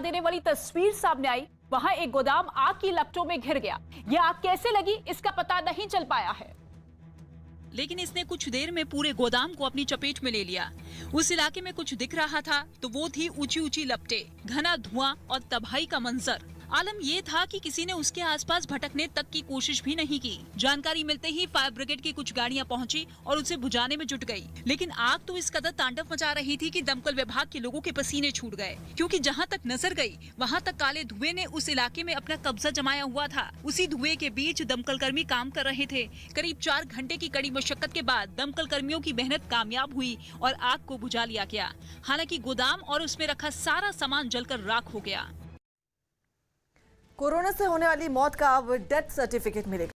देने वाली तस्वीर सामने आई वहां एक गोदाम आग की लपटों में घिर गया यह आग कैसे लगी इसका पता नहीं चल पाया है लेकिन इसने कुछ देर में पूरे गोदाम को अपनी चपेट में ले लिया उस इलाके में कुछ दिख रहा था तो वो थी ऊंची ऊंची लपटे घना धुआं और तबाही का मंजर आलम ये था कि किसी ने उसके आसपास भटकने तक की कोशिश भी नहीं की जानकारी मिलते ही फायर ब्रिगेड की कुछ गाड़ियां पहुंची और उसे बुझाने में जुट गई लेकिन आग तो इस कदर तांडव मचा रही थी कि दमकल विभाग के लोगों के पसीने छूट गए क्योंकि जहां तक नजर गई वहां तक काले धुएं ने उस इलाके में अपना कब्जा जमाया हुआ था उसी धुएं के बीच दमकल कर्मी काम कर रहे थे करीब चार घंटे की कड़ी मशक्कत के बाद दमकल कर्मियों की मेहनत कामयाब हुई और आग को बुझा लिया गया हालांकि गोदाम और उसमें रखा सारा सामान जलकर राख हो गया कोरोना से होने वाली मौत का अब डेथ सर्टिफिकेट मिलेगा